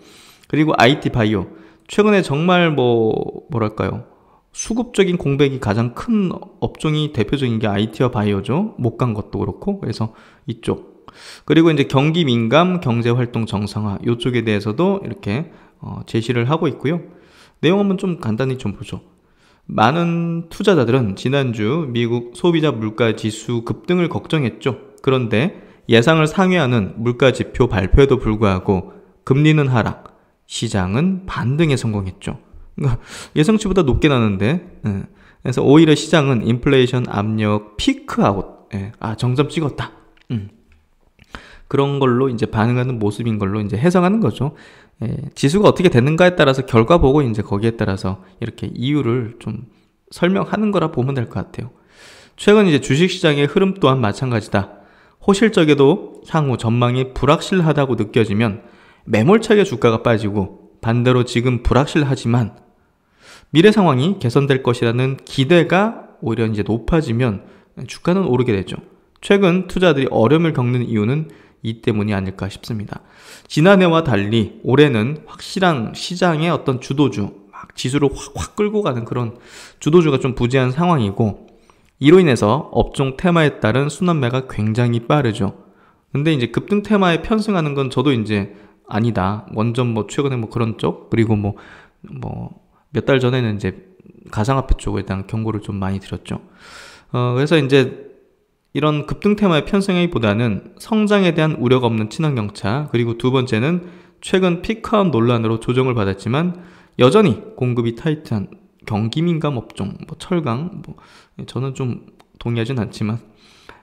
그리고 IT 바이오. 최근에 정말 뭐 뭐랄까요? 수급적인 공백이 가장 큰 업종이 대표적인 게 IT와 바이오죠. 못 간 것도 그렇고. 그래서 이쪽. 그리고 이제 경기 민감, 경제 활동 정상화 이쪽에 대해서도 이렇게 어, 제시를 하고 있고요. 내용 한번 좀 간단히 좀 보죠. 많은 투자자들은 지난주 미국 소비자 물가 지수 급등을 걱정했죠. 그런데 예상을 상회하는 물가 지표 발표에도 불구하고 금리는 하락, 시장은 반등에 성공했죠. <laughs> 예상치보다 높게 나는데. 예. 그래서 오히려 시장은 인플레이션 압력 피크아웃. 예. 아, 정점 찍었다. 음. 그런 걸로 이제 반응하는 모습인 걸로 이제 해석하는 거죠. 예. 지수가 어떻게 되는가에 따라서 결과 보고 이제 거기에 따라서 이렇게 이유를 좀 설명하는 거라 보면 될 것 같아요. 최근 이제 주식시장의 흐름 또한 마찬가지다. 호실적에도 향후 전망이 불확실하다고 느껴지면 매몰차게 주가가 빠지고 반대로 지금 불확실하지만 미래 상황이 개선될 것이라는 기대가 오히려 이제 높아지면 주가는 오르게 되죠. 최근 투자들이 어려움을 겪는 이유는 이 때문이 아닐까 싶습니다. 지난해와 달리 올해는 확실한 시장의 어떤 주도주, 막 지수를 확, 확 끌고 가는 그런 주도주가 좀 부재한 상황이고, 이로 인해서 업종 테마에 따른 순환매가 굉장히 빠르죠. 근데 이제 급등 테마에 편승하는 건 저도 이제 아니다. 원전 뭐 최근에 뭐 그런 쪽, 그리고 뭐, 뭐, 몇달 전에는 이제 가상화폐 쪽에 대한 경고를 좀 많이 드렸죠. 어, 그래서 이제 이런 급등 테마의 편승하기보다는 성장에 대한 우려가 없는 친환경차, 그리고 두 번째는 최근 피크아웃 논란으로 조정을 받았지만 여전히 공급이 타이트한 경기민감 업종, 뭐 철강, 뭐 저는 좀 동의하진 않지만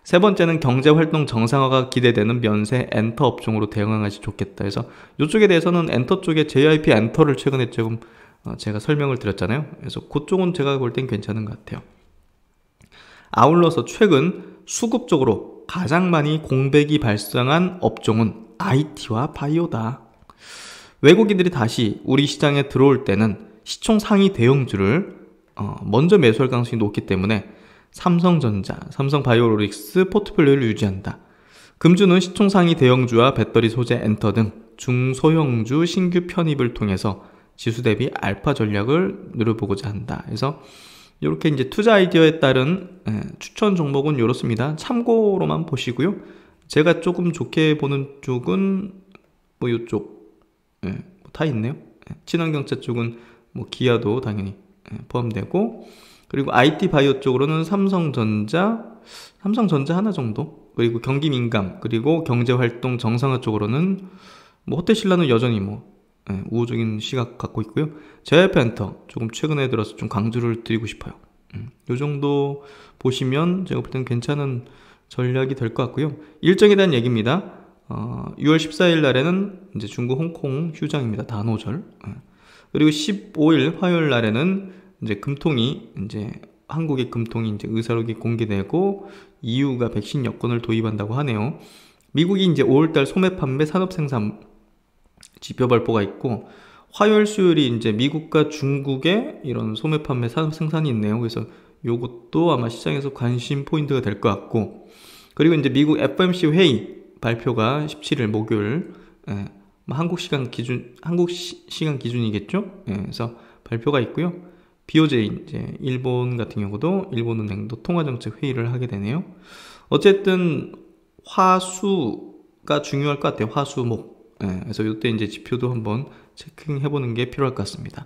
세 번째는 경제 활동 정상화가 기대되는 면세 엔터 업종으로 대응하시 좋겠다 해서 이쪽에 대해서는 엔터 쪽에 JIP 엔터를 최근에 조금 어, 제가 설명을 드렸잖아요. 그래서 그쪽은 제가 볼 땐 괜찮은 것 같아요. 아울러서 최근 수급적으로 가장 많이 공백이 발생한 업종은 IT와 바이오다. 외국인들이 다시 우리 시장에 들어올 때는 시총 상위 대형주를 어, 먼저 매수할 가능성이 높기 때문에 삼성전자, 삼성바이오로릭스 포트폴리오를 유지한다. 금주는 시총 상위 대형주와 배터리 소재 엔터 등 중소형주 신규 편입을 통해서 지수 대비 알파 전략을 누려보고자 한다. 그래서 이렇게 이제 투자 아이디어에 따른 예, 추천 종목은 이렇습니다. 참고로만 보시고요. 제가 조금 좋게 보는 쪽은 뭐 이쪽 예, 뭐 다 있네요. 예, 친환경차 쪽은 뭐 기아도 당연히 포함되고 그리고 IT 바이오 쪽으로는 삼성전자, 삼성전자 하나 정도 그리고 경기 민감 그리고 경제 활동 정상화 쪽으로는 뭐 호텔신라는 여전히 뭐 예, 우호적인 시각 갖고 있고요. 제프 엔터 조금 최근에 들어서 좀 강조를 드리고 싶어요. 이 음, 정도 보시면 제가 볼 땐 괜찮은 전략이 될 것 같고요. 일정에 대한 얘기입니다. 어, 6월 14일 날에는 이제 중국 홍콩 휴장입니다. 단오절. 예. 그리고 15일 화요일 날에는 이제 금통이 이제 한국의 금통이 이제 의사록이 공개되고 EU가 백신 여권을 도입한다고 하네요. 미국이 이제 5월달 소매 판매 산업 생산 지표 발보가 있고 화요일 수요일이 이제 미국과 중국의 이런 소매 판매 생산이 있네요. 그래서 요것도 아마 시장에서 관심 포인트가 될 것 같고 그리고 이제 미국 FMC 회의 발표가 17일 목요일 예, 뭐 한국 시간 기준 한국 시, 간 기준이겠죠. 예, 그래서 발표가 있고요. BOJ 이제 일본 같은 경우도 일본은행도 통화정책 회의를 하게 되네요. 어쨌든 화수가 중요할 것 같아요. 화수목 예, 그래서 이때 이제 지표도 한번 체킹해 보는 게 필요할 것 같습니다.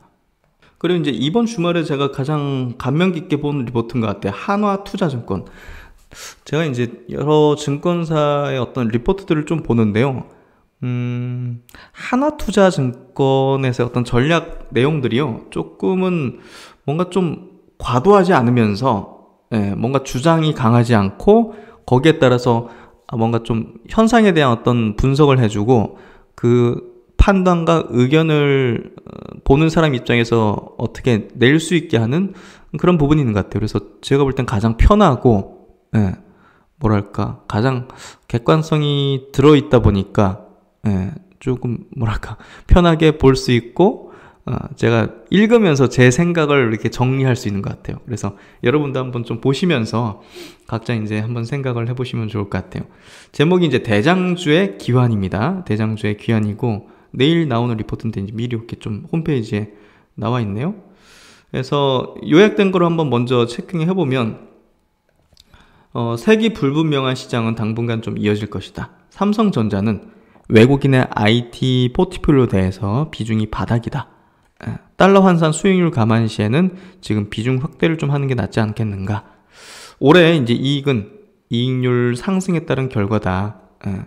그리고 이제 이번 주말에 제가 가장 감명 깊게 본 리포트인 것 같아요. 한화 투자증권. 제가 이제 여러 증권사의 어떤 리포트들을 좀 보는데요. 음, 하나 투자 증권에서 어떤 전략 내용들이요. 조금은 뭔가 좀 과도하지 않으면서, 예, 뭔가 주장이 강하지 않고, 거기에 따라서 뭔가 좀 현상에 대한 어떤 분석을 해주고, 그 판단과 의견을 어, 보는 사람 입장에서 어떻게 낼 수 있게 하는 그런 부분이 있는 것 같아요. 그래서 제가 볼 땐 가장 편하고, 예, 뭐랄까, 가장 객관성이 들어있다 보니까, 예, 조금, 뭐랄까, 편하게 볼 수 있고, 아, 제가 읽으면서 제 생각을 이렇게 정리할 수 있는 것 같아요. 그래서 여러분도 한번 좀 보시면서 각자 이제 한번 생각을 해보시면 좋을 것 같아요. 제목이 이제 대장주의 기환입니다. 대장주의 기환이고 내일 나오는 리포트인데 이제 미리 이렇게 좀 홈페이지에 나와 있네요. 그래서 요약된 거로 한번 먼저 체킹해 보면 어, 세기 불분명한 시장은 당분간 좀 이어질 것이다. 삼성전자는 외국인의 IT 포트폴리오 대해서 비중이 바닥이다. 달러 환산 수익률 감안 시에는 지금 비중 확대를 좀 하는 게 낫지 않겠는가. 올해 이제 이익은 이익률 상승에 따른 결과다. 예.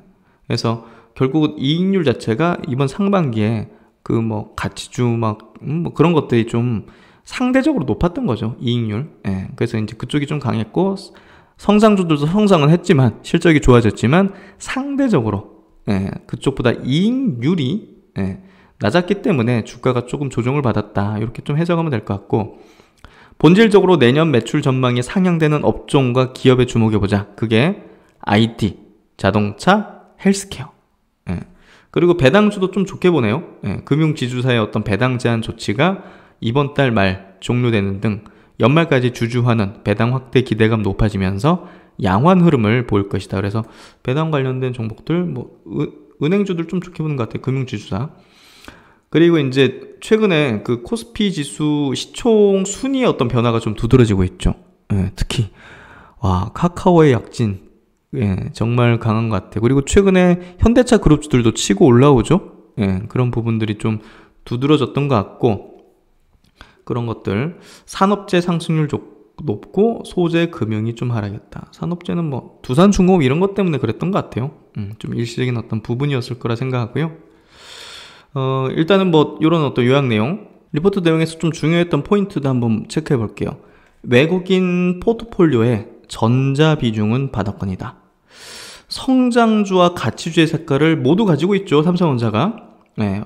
그래서 결국 이익률 자체가 이번 상반기에 그 뭐 가치주 막뭐 음, 그런 것들이 좀 상대적으로 높았던 거죠 이익률. 예. 그래서 이제 그쪽이 좀 강했고 성장주들도 성장은 했지만 실적이 좋아졌지만 상대적으로 예, 그쪽보다 이익률이 낮았기 때문에 주가가 조금 조정을 받았다. 이렇게 좀 해석하면 될 것 같고 본질적으로 내년 매출 전망이 상향되는 업종과 기업에 주목해보자. 그게 IT, 자동차, 헬스케어. 예. 그리고 배당주도 좀 좋게 보네요. 예. 금융지주사의 어떤 배당 제한 조치가 이번 달 말 종료되는 등 연말까지 주주화는 배당 확대 기대감 높아지면서 양환 흐름을 보일 것이다. 그래서 배당 관련된 종목들, 뭐, 은행주들 좀 좋게 보는 것 같아요. 금융지주사. 그리고 이제 최근에 그 코스피 지수 시총 순위의 어떤 변화가 좀 두드러지고 있죠. 예, 특히 와 카카오의 약진 예, 정말 강한 것 같아요. 그리고 최근에 현대차 그룹주들도 치고 올라오죠. 예, 그런 부분들이 좀 두드러졌던 것 같고 그런 것들 산업재 상승률 높고 소재 금융이 좀 하락했다. 산업재는 뭐 두산중공업 이런 것 때문에 그랬던 것 같아요. 음, 좀 일시적인 어떤 부분이었을 거라 생각하고요. 어, 일단은 뭐 이런 어떤 요약 내용, 리포트 내용에서 좀 중요했던 포인트도 한번 체크해 볼게요. 외국인 포트폴리오의 전자 비중은 바닥권이다. 성장주와 가치주의 색깔을 모두 가지고 있죠. 삼성전자가. 네,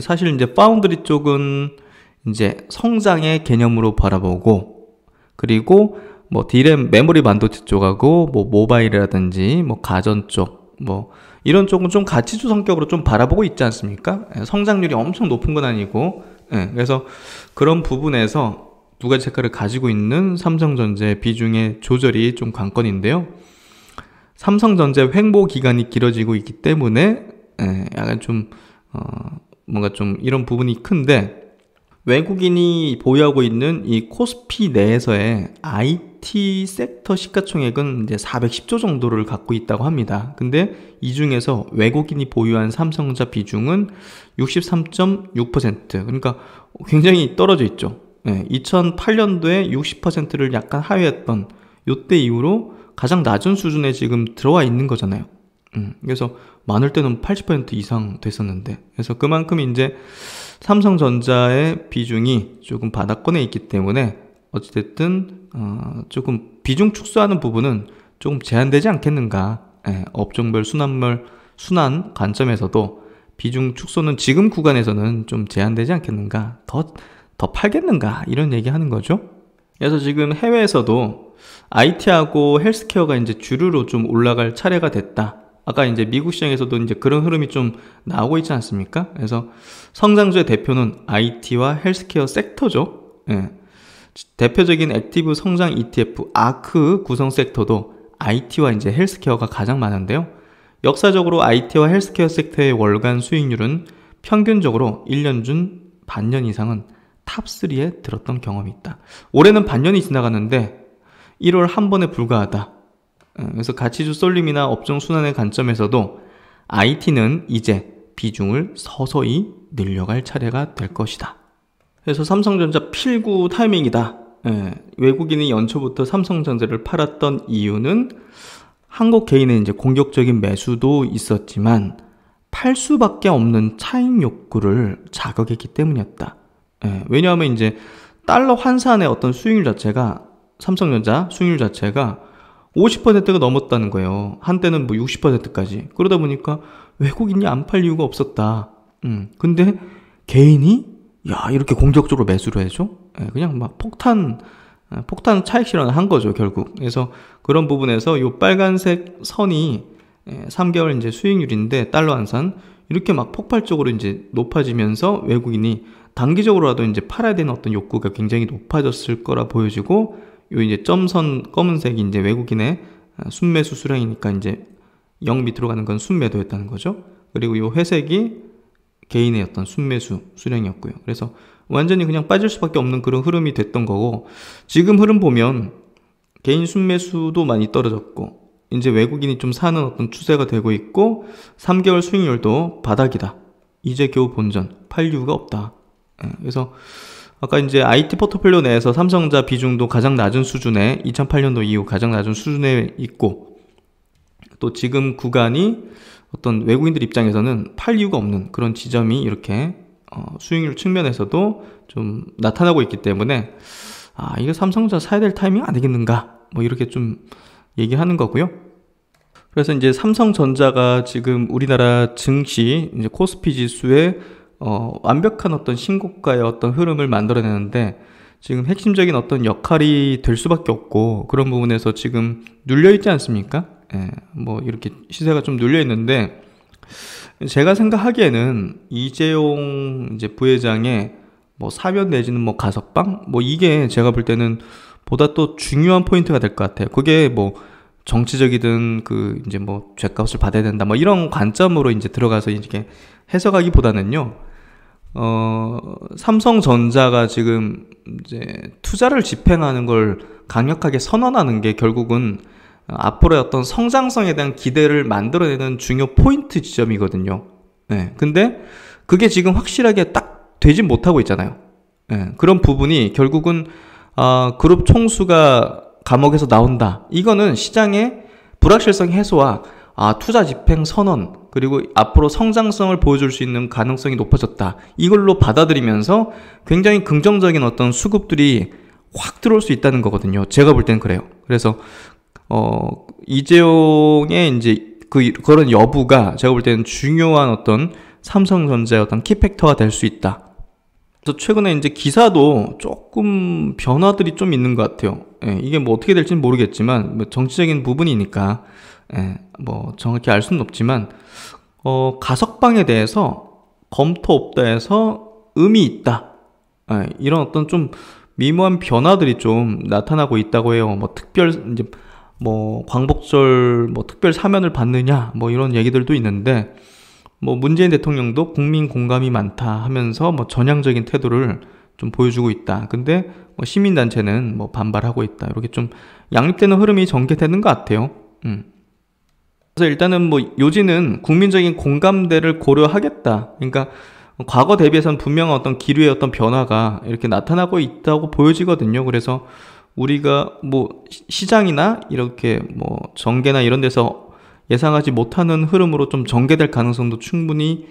사실 이제 파운드리 쪽은 이제 성장의 개념으로 바라보고 그리고 뭐 디램 메모리 반도체 쪽하고 뭐 모바일이라든지 뭐 가전 쪽뭐 이런 쪽은 좀 가치주 성격으로 좀 바라보고 있지 않습니까? 예, 성장률이 엄청 높은 건 아니고 예, 그래서 그런 부분에서 두 가지 색깔을 가지고 있는 삼성전자 비중의 조절이 좀 관건인데요. 삼성전자 횡보 기간이 길어지고 있기 때문에 예, 약간 좀 어, 뭔가 좀 이런 부분이 큰데 외국인이 보유하고 있는 이 코스피 내에서의 I IT 섹터 시가총액은 이제 410조 정도를 갖고 있다고 합니다. 근데 이 중에서 외국인이 보유한 삼성전자 비중은 63.6% 그러니까 굉장히 떨어져 있죠. 네, 2008년도에 60%를 약간 하회했던 요때 이후로 가장 낮은 수준에 지금 들어와 있는 거잖아요. 음, 그래서 많을 때는 80% 이상 됐었는데 그래서 그만큼 이제 삼성전자의 비중이 조금 바닥권에 있기 때문에 어찌됐든 어, 조금 비중 축소하는 부분은 조금 제한되지 않겠는가. 예, 업종별 순환물 순환 관점에서도 비중 축소는 지금 구간에서는 좀 제한되지 않겠는가. 더 더 팔겠는가 이런 얘기하는 거죠. 그래서 지금 해외에서도 IT하고 헬스케어가 이제 주류로 좀 올라갈 차례가 됐다. 아까 이제 미국 시장에서도 이제 그런 흐름이 좀 나오고 있지 않습니까? 그래서 성장주의 대표는 IT와 헬스케어 섹터죠. 예. 대표적인 액티브 성장 ETF 아크 구성 섹터도 IT와 이제 헬스케어가 가장 많은데요. 역사적으로 IT와 헬스케어 섹터의 월간 수익률은 평균적으로 1년 중 반년 이상은 탑3에 들었던 경험이 있다. 올해는 반년이 지나갔는데 1월 한 번에 불과하다. 어, 그래서 가치주 쏠림이나 업종 순환의 관점에서도 IT는 이제 비중을 서서히 늘려갈 차례가 될 것이다. 그래서 삼성전자 필구 타이밍이다. 예, 외국인이 연초부터 삼성전자를 팔았던 이유는 한국 개인의 이제 공격적인 매수도 있었지만 팔 수밖에 없는 차익 욕구를 자극했기 때문이었다. 예, 왜냐하면 이제 달러 환산의 어떤 수익률 자체가 삼성전자 수익률 자체가 50%가 넘었다는 거예요. 한때는 뭐 60%까지. 그러다 보니까 외국인이 안 팔 이유가 없었다. 음, 근데 개인이 야 이렇게 공격적으로 매수를 해줘? 예, 그냥 막 폭탄 예, 폭탄 차익 실현을 한 거죠 결국. 그래서 그런 부분에서 이 빨간색 선이 3개월 예, 이제 수익률인데 달러 환산 이렇게 막 폭발적으로 이제 높아지면서 외국인이 단기적으로라도 이제 팔아야 되는 어떤 욕구가 굉장히 높아졌을 거라 보여지고 요 이제 점선 검은색이 이제 외국인의 아, 순매수 수량이니까 이제 0 밑으로 가는 건 순매도였다는 거죠. 그리고 요 회색이 개인의 어떤 순매수 수량이었고요. 그래서 완전히 그냥 빠질 수밖에 없는 그런 흐름이 됐던 거고 지금 흐름 보면 개인 순매수도 많이 떨어졌고 이제 외국인이 좀 사는 어떤 추세가 되고 있고 3개월 수익률도 바닥이다. 이제 겨우 본전 팔 이유가 없다. 예, 그래서 아까 이제 IT 포트폴리오 내에서 삼성자 비중도 가장 낮은 수준에 2008년도 이후 가장 낮은 수준에 있고 또 지금 구간이 어떤 외국인들 입장에서는 팔 이유가 없는 그런 지점이 이렇게 어, 수익률 측면에서도 좀 나타나고 있기 때문에 아 이거 삼성전자 사야 될 타이밍 아니겠는가 뭐 이렇게 좀 얘기하는 거고요. 그래서 이제 삼성전자가 지금 우리나라 증시 이제 코스피 지수의 어, 완벽한 어떤 신고가의 어떤 흐름을 만들어내는데 지금 핵심적인 어떤 역할이 될 수밖에 없고 그런 부분에서 지금 눌려 있지 않습니까? 예, 뭐 이렇게 시세가 좀 눌려 있는데 제가 생각하기에는 이재용 이제 부회장의 뭐 사면 내지는 뭐 가석방 뭐 이게 제가 볼 때는 보다 또 중요한 포인트가 될 것 같아요. 그게 뭐 정치적이든 그 이제 뭐 죄값을 받아야 된다 뭐 이런 관점으로 이제 들어가서 이렇게 해석하기보다는요. 어, 삼성전자가 지금 이제 투자를 집행하는 걸 강력하게 선언하는 게 결국은 어, 앞으로의 어떤 성장성에 대한 기대를 만들어내는 중요 포인트 지점이거든요. 네. 근데 그게 지금 확실하게 딱 되지 못하고 있잖아요. 네. 그런 부분이 결국은 어, 그룹 총수가 감옥에서 나온다. 이거는 시장의 불확실성 해소와 아, 투자 집행 선언 그리고 앞으로 성장성을 보여줄 수 있는 가능성이 높아졌다. 이걸로 받아들이면서 굉장히 긍정적인 어떤 수급들이 확 들어올 수 있다는 거거든요. 제가 볼 때는 그래요. 그래서 어, 이재용의 이제 그, 그런 여부가 제가 볼 때는 중요한 어떤 삼성전자의 어떤 키팩터가 될 수 있다. 그 최근에 이제 기사도 조금 변화들이 좀 있는 것 같아요. 예, 이게 뭐 어떻게 될지는 모르겠지만, 뭐 정치적인 부분이니까, 예, 뭐 정확히 알 수는 없지만, 어, 가석방에 대해서 검토 없다에서 의미 있다. 예, 이런 어떤 좀 미묘한 변화들이 좀 나타나고 있다고 해요. 뭐 특별, 이제 뭐 광복절 뭐 특별 사면을 받느냐 뭐 이런 얘기들도 있는데 뭐 문재인 대통령도 국민 공감이 많다 하면서 뭐 전향적인 태도를 좀 보여주고 있다. 근데 뭐 시민단체는 뭐 반발하고 있다. 이렇게 좀 양립되는 흐름이 전개되는 것 같아요. 음. 그래서 일단은 뭐 요지는 국민적인 공감대를 고려하겠다. 그러니까 과거 대비해서는 분명한 어떤 기류의 어떤 변화가 이렇게 나타나고 있다고 보여지거든요. 그래서 우리가 뭐 시장이나 이렇게 뭐 전개나 이런 데서 예상하지 못하는 흐름으로 좀 전개될 가능성도 충분히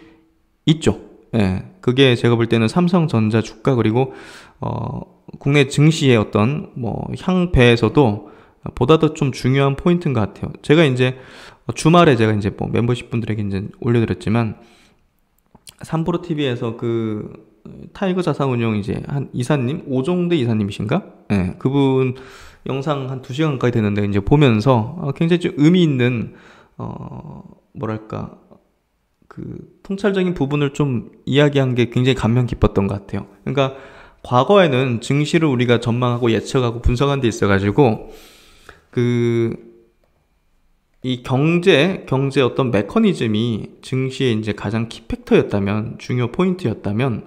있죠. 예. 그게 제가 볼 때는 삼성전자 주가 그리고 어 국내 증시의 어떤 뭐 향배에서도 보다 더 좀 중요한 포인트인 것 같아요. 제가 이제 주말에 제가 이제 뭐 멤버십 분들에게 이제 올려드렸지만 삼보로 TV에서 그 타이거 자산운용 이제 한 이사님 오종대 이사님이신가? 예, 네, 그분 영상 한 두 시간 까지 되는데 이제 보면서 아, 굉장히 좀 의미 있는 어 뭐랄까 그 통찰적인 부분을 좀 이야기한 게 굉장히 감명 깊었던 것 같아요. 그러니까 과거에는 증시를 우리가 전망하고 예측하고 분석한 데 있어가지고 그 이 경제 경제 어떤 메커니즘이 증시의 이제 가장 키팩터였다면 중요 포인트였다면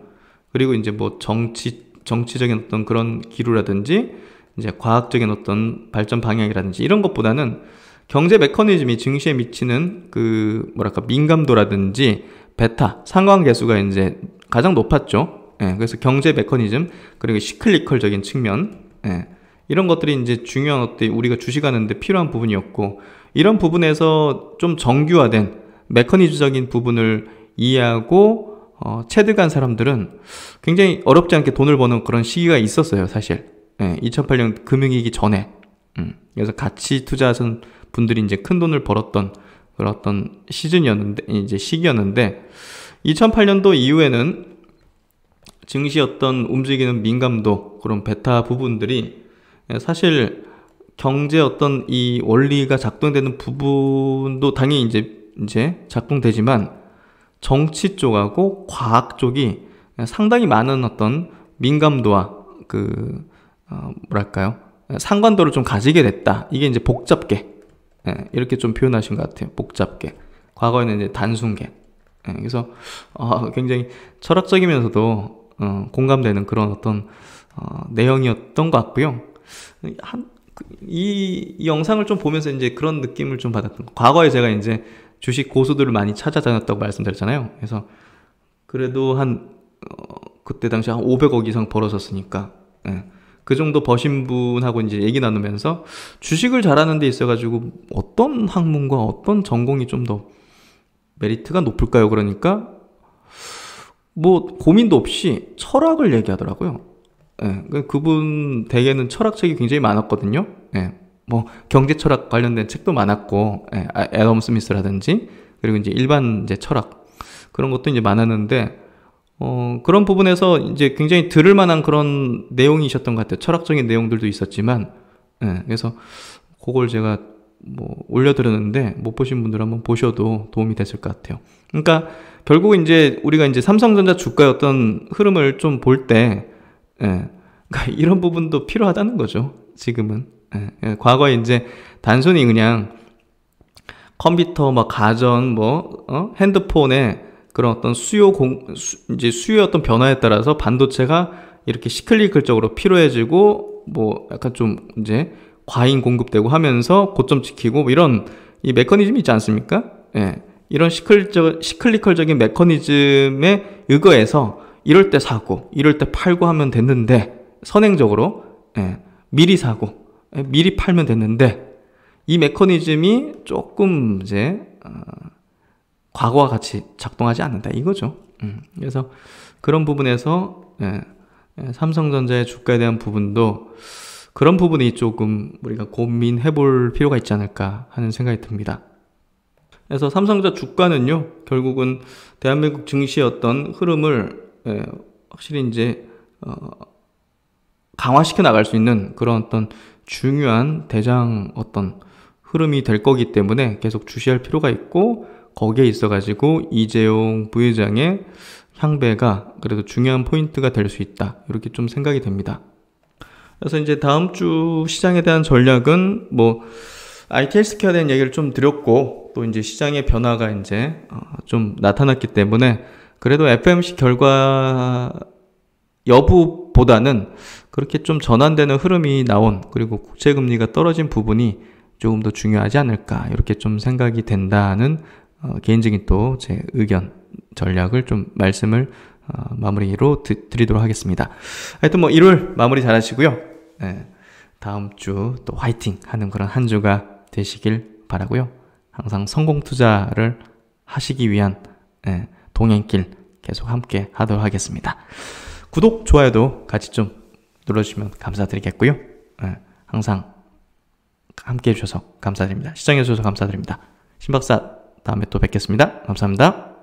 그리고 이제 뭐 정치 정치적인 어떤 그런 기류라든지 이제 과학적인 어떤 발전 방향이라든지 이런 것보다는 경제 메커니즘이 증시에 미치는 그 뭐랄까 민감도라든지 베타 상관계수가 이제 가장 높았죠. 예, 그래서 경제 메커니즘 그리고 시클리컬적인 측면 예, 이런 것들이 이제 중요한 어때 우리가 주식하는데 필요한 부분이었고 이런 부분에서 좀 정교화된 메커니즘적인 부분을 이해하고 어, 체득한 사람들은 굉장히 어렵지 않게 돈을 버는 그런 시기가 있었어요, 사실. 예, 2008년 금융위기 전에. 음, 그래서 같이 투자하신 분들이 이제 큰 돈을 벌었던 그런 어떤 시즌이었는데, 이제 시기였는데, 2008년도 이후에는 증시 어떤 움직이는 민감도, 그런 베타 부분들이 예, 사실 경제 어떤 이 원리가 작동되는 부분도 당연히 이제, 이제 작동되지만, 정치 쪽하고 과학 쪽이 상당히 많은 어떤 민감도와 그 어, 뭐랄까요 상관도를 좀 가지게 됐다. 이게 이제 복잡계 예, 이렇게 좀 표현하신 것 같아요. 복잡계 과거에는 이제 단순계 예, 그래서 어, 굉장히 철학적이면서도 어, 공감되는 그런 어떤 어, 내용이었던 것 같고요. 한, 이, 그, 이 영상을 좀 보면서 이제 그런 느낌을 좀 받았던 거. 과거에 제가 이제 주식 고수들을 많이 찾아다녔다고 말씀드렸잖아요. 그래서 그래도 한 어, 그때 당시 한 500억 이상 벌었었으니까 예. 그 정도 버신 분하고 이제 얘기 나누면서 주식을 잘하는 데 있어가지고 어떤 학문과 어떤 전공이 좀 더 메리트가 높을까요? 그러니까 뭐 고민도 없이 철학을 얘기하더라고요. 예, 그, 그분 대개는 철학책이 굉장히 많았거든요. 예. 뭐 경제 철학 관련된 책도 많았고 에 예, 애덤 아, 스미스라든지 그리고 이제 일반 이제 철학 그런 것도 이제 많았는데 어, 그런 부분에서 이제 굉장히 들을 만한 그런 내용이셨던 것 같아요. 철학적인 내용들도 있었지만 예, 그래서 그걸 제가 뭐 올려드렸는데 못 보신 분들 한번 보셔도 도움이 됐을 것 같아요. 그러니까 결국 이제 우리가 이제 삼성전자 주가의 어떤 흐름을 좀 볼때 예, 그러니까 이런 부분도 필요하다는 거죠. 지금은. 예, 예, 과거에 이제 단순히 그냥 컴퓨터, 뭐 가전, 뭐 어? 핸드폰에 그런 어떤 수요 공 수, 이제 수요 어떤 변화에 따라서 반도체가 이렇게 시클리컬적으로 필요해지고 뭐 약간 좀 이제 과잉 공급되고 하면서 고점 지키고 뭐 이런 이 메커니즘이 있지 않습니까? 예. 이런 시클적, 시클리컬적인 메커니즘에 의거해서 이럴 때 사고, 이럴 때 팔고 하면 됐는데, 선행적으로, 예, 미리 사고, 미리 팔면 됐는데 이 메커니즘이 조금 이제 어, 과거와 같이 작동하지 않는다 이거죠. 음, 그래서 그런 부분에서 예, 예, 삼성전자의 주가에 대한 부분도 그런 부분이 조금 우리가 고민해 볼 필요가 있지 않을까 하는 생각이 듭니다. 그래서 삼성전자 주가는요, 결국은 대한민국 증시 어떤 흐름을 예, 확실히 이제 어, 강화시켜 나갈 수 있는 그런 어떤 중요한 대장 어떤 흐름이 될 거기 때문에 계속 주시할 필요가 있고 거기에 있어가지고 이재용 부회장의 향배가 그래도 중요한 포인트가 될 수 있다 이렇게 좀 생각이 됩니다. 그래서 이제 다음 주 시장에 대한 전략은 뭐 ITS 케어에 대한 얘기를 좀 드렸고 또 이제 시장의 변화가 이제 어, 좀 나타났기 때문에 그래도 FMC 결과 여부보다는 그렇게 좀 전환되는 흐름이 나온 그리고 국채 금리가 떨어진 부분이 조금 더 중요하지 않을까 이렇게 좀 생각이 된다는 어, 개인적인 또 제 의견 전략을 좀 말씀을 어, 마무리로 드, 리도록 하겠습니다. 하여튼 뭐 1월 마무리 잘 하시고요. 네, 다음 주 또 화이팅 하는 그런 한 주가 되시길 바라고요. 항상 성공 투자를 하시기 위한 네, 동행길 계속 함께 하도록 하겠습니다. 구독, 좋아요도 같이 좀 눌러주시면 감사드리겠고요. 네, 항상 함께 해주셔서 감사드립니다. 시청해주셔서 감사드립니다. 신박사 다음에 또 뵙겠습니다. 감사합니다.